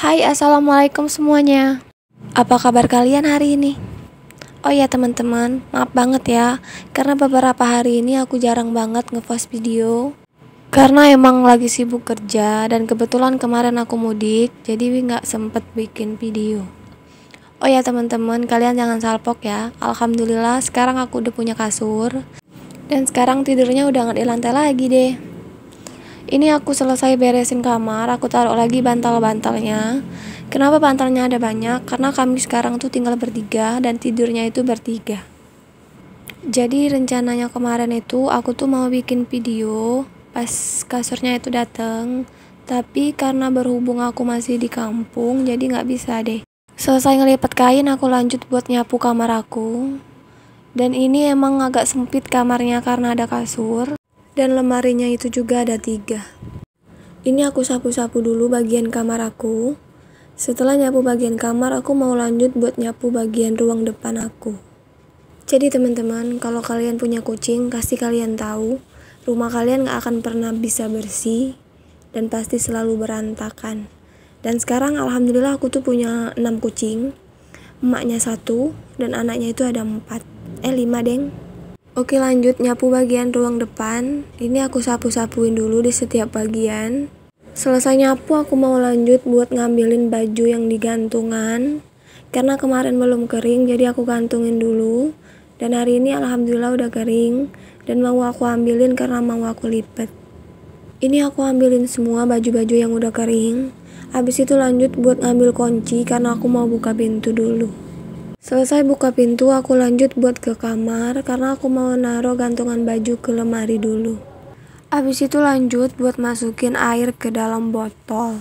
Hai assalamualaikum semuanya Apa kabar kalian hari ini? Oh ya teman-teman, maaf banget ya Karena beberapa hari ini aku jarang banget ngepost video Karena emang lagi sibuk kerja Dan kebetulan kemarin aku mudik Jadi nggak sempet bikin video Oh ya teman-teman, kalian jangan salpok ya Alhamdulillah sekarang aku udah punya kasur Dan sekarang tidurnya udah nggak di lantai lagi deh ini aku selesai beresin kamar, aku taruh lagi bantal-bantalnya. Kenapa bantalnya ada banyak? Karena kami sekarang tuh tinggal bertiga dan tidurnya itu bertiga. Jadi rencananya kemarin itu aku tuh mau bikin video pas kasurnya itu dateng. Tapi karena berhubung aku masih di kampung, jadi gak bisa deh. Selesai ngelipat kain, aku lanjut buat nyapu kamar aku. Dan ini emang agak sempit kamarnya karena ada kasur dan lemarinya itu juga ada tiga. Ini aku sapu-sapu dulu bagian kamar aku. Setelah nyapu bagian kamar, aku mau lanjut buat nyapu bagian ruang depan aku. Jadi teman-teman, kalau kalian punya kucing, kasih kalian tahu, rumah kalian gak akan pernah bisa bersih dan pasti selalu berantakan. Dan sekarang alhamdulillah aku tuh punya 6 kucing, emaknya satu dan anaknya itu ada 4. Eh 5 deng. Oke lanjut nyapu bagian ruang depan Ini aku sapu-sapuin dulu di setiap bagian Selesai nyapu aku mau lanjut buat ngambilin baju yang digantungan Karena kemarin belum kering jadi aku gantungin dulu Dan hari ini alhamdulillah udah kering Dan mau aku ambilin karena mau aku lipet. ini aku ambilin semua baju-baju yang udah kering. Habis itu lanjut buat ngambil kunci karena aku mau buka pintu dulu. Selesai buka pintu, aku lanjut buat ke kamar karena aku mau naruh gantungan baju ke lemari dulu. Abis itu lanjut buat masukin air ke dalam botol.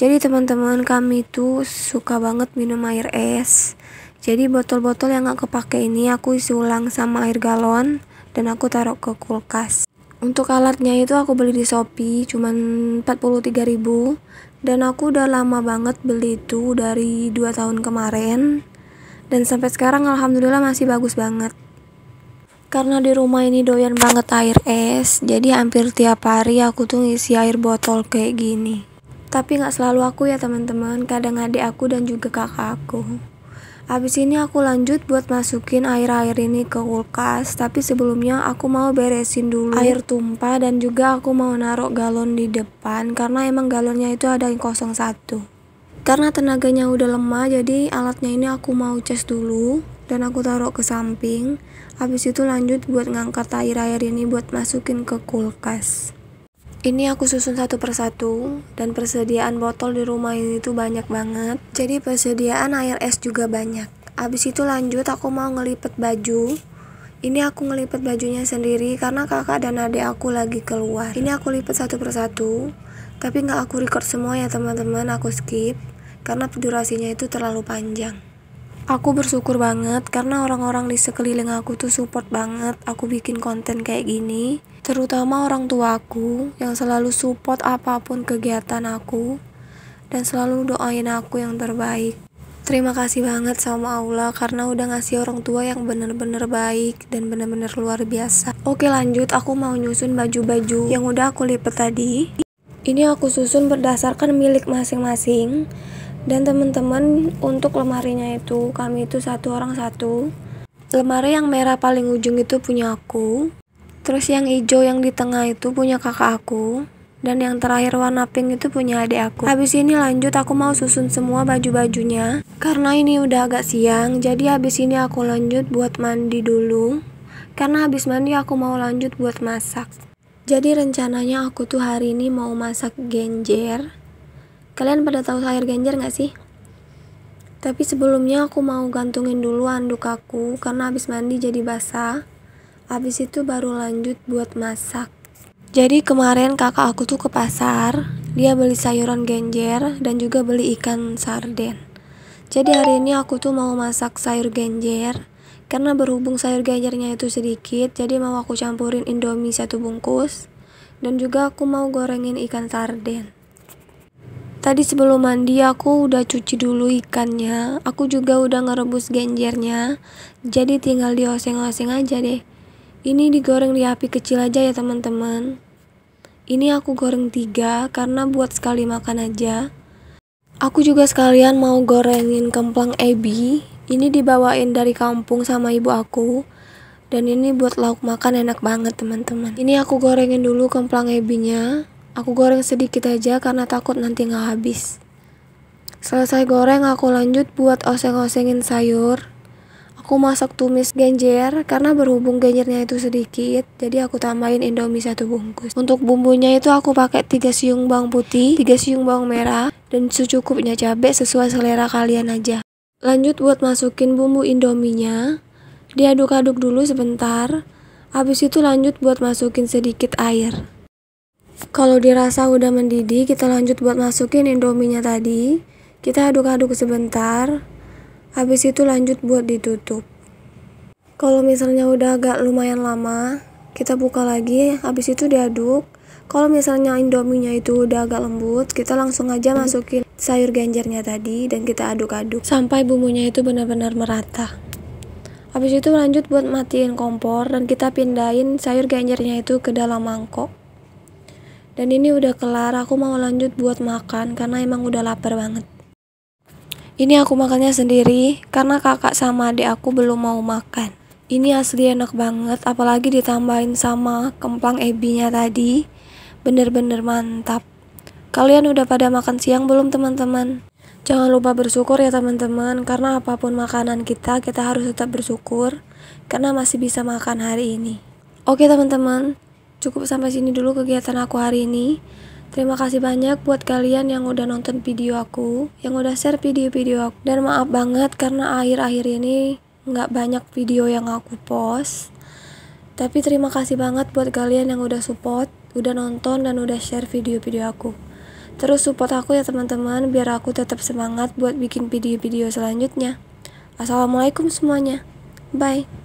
Jadi teman-teman kami itu suka banget minum air es. Jadi botol-botol yang gak kepake ini aku isi ulang sama air galon dan aku taruh ke kulkas. Untuk alatnya itu aku beli di Shopee cuman 43.000 dan aku udah lama banget beli itu dari 2 tahun kemarin dan sampai sekarang alhamdulillah masih bagus banget. Karena di rumah ini doyan banget air es, jadi hampir tiap hari aku tuh ngisi air botol kayak gini. Tapi nggak selalu aku ya teman-teman, kadang adik aku dan juga kakak aku. Abis ini aku lanjut buat masukin air-air ini ke kulkas Tapi sebelumnya aku mau beresin dulu air tumpah Dan juga aku mau naruh galon di depan Karena emang galonnya itu ada yang kosong satu karena tenaganya udah lemah jadi alatnya ini aku mau cas dulu dan aku taruh ke samping habis itu lanjut buat ngangkat air-air ini buat masukin ke kulkas ini aku susun satu persatu dan persediaan botol di rumah ini tuh banyak banget jadi persediaan air es juga banyak habis itu lanjut aku mau ngelipet baju ini aku ngelipet bajunya sendiri karena kakak dan adik aku lagi keluar ini aku lipet satu persatu tapi nggak aku record semua ya teman-teman aku skip karena durasinya itu terlalu panjang. Aku bersyukur banget karena orang-orang di sekeliling aku tuh support banget aku bikin konten kayak gini. Terutama orang tua aku yang selalu support apapun kegiatan aku dan selalu doain aku yang terbaik. Terima kasih banget sama Allah karena udah ngasih orang tua yang bener-bener baik dan bener-bener luar biasa. Oke lanjut, aku mau nyusun baju-baju yang udah aku lipet tadi. Ini aku susun berdasarkan milik masing-masing dan teman-teman untuk lemarinya itu kami itu satu orang satu lemari yang merah paling ujung itu punya aku terus yang hijau yang di tengah itu punya kakak aku dan yang terakhir warna pink itu punya adik aku habis ini lanjut aku mau susun semua baju-bajunya karena ini udah agak siang jadi habis ini aku lanjut buat mandi dulu karena habis mandi aku mau lanjut buat masak jadi rencananya aku tuh hari ini mau masak genjer Kalian pada tahu sayur genjer gak sih? Tapi sebelumnya aku mau gantungin dulu anduk aku karena habis mandi jadi basah. Habis itu baru lanjut buat masak. Jadi kemarin kakak aku tuh ke pasar, dia beli sayuran genjer dan juga beli ikan sarden. Jadi hari ini aku tuh mau masak sayur genjer karena berhubung sayur genjernya itu sedikit, jadi mau aku campurin indomie satu bungkus dan juga aku mau gorengin ikan sarden. Tadi sebelum mandi aku udah cuci dulu ikannya. Aku juga udah ngerebus genjernya. Jadi tinggal dioseng-oseng aja deh. Ini digoreng di api kecil aja ya teman-teman. Ini aku goreng tiga karena buat sekali makan aja. Aku juga sekalian mau gorengin kemplang ebi. Ini dibawain dari kampung sama ibu aku. Dan ini buat lauk makan enak banget teman-teman. Ini aku gorengin dulu kemplang ebinya. Aku goreng sedikit aja karena takut nanti nggak habis. Selesai goreng, aku lanjut buat oseng-osengin sayur. Aku masak tumis genjer karena berhubung genjernya itu sedikit, jadi aku tambahin indomie satu bungkus. Untuk bumbunya itu aku pakai 3 siung bawang putih, 3 siung bawang merah, dan secukupnya cabai sesuai selera kalian aja. Lanjut buat masukin bumbu indominya, diaduk-aduk dulu sebentar, habis itu lanjut buat masukin sedikit air. Kalau dirasa udah mendidih, kita lanjut buat masukin indominya tadi. Kita aduk-aduk sebentar. Habis itu lanjut buat ditutup. Kalau misalnya udah agak lumayan lama, kita buka lagi, habis itu diaduk. Kalau misalnya indominya itu udah agak lembut, kita langsung aja masukin sayur ganjarnya tadi dan kita aduk-aduk sampai bumbunya itu benar-benar merata. Habis itu lanjut buat matiin kompor dan kita pindahin sayur ganjarnya itu ke dalam mangkok. Dan ini udah kelar, aku mau lanjut buat makan karena emang udah lapar banget. Ini aku makannya sendiri karena kakak sama adik aku belum mau makan. Ini asli enak banget, apalagi ditambahin sama kemplang ebinya tadi. Bener-bener mantap. Kalian udah pada makan siang belum teman-teman? Jangan lupa bersyukur ya teman-teman, karena apapun makanan kita, kita harus tetap bersyukur, karena masih bisa makan hari ini. Oke teman-teman, cukup sampai sini dulu kegiatan aku hari ini. Terima kasih banyak buat kalian yang udah nonton video aku, yang udah share video-video aku. Dan maaf banget karena akhir-akhir ini nggak banyak video yang aku post. Tapi terima kasih banget buat kalian yang udah support, udah nonton, dan udah share video-video aku. Terus support aku ya teman-teman, biar aku tetap semangat buat bikin video-video selanjutnya. Assalamualaikum semuanya. Bye.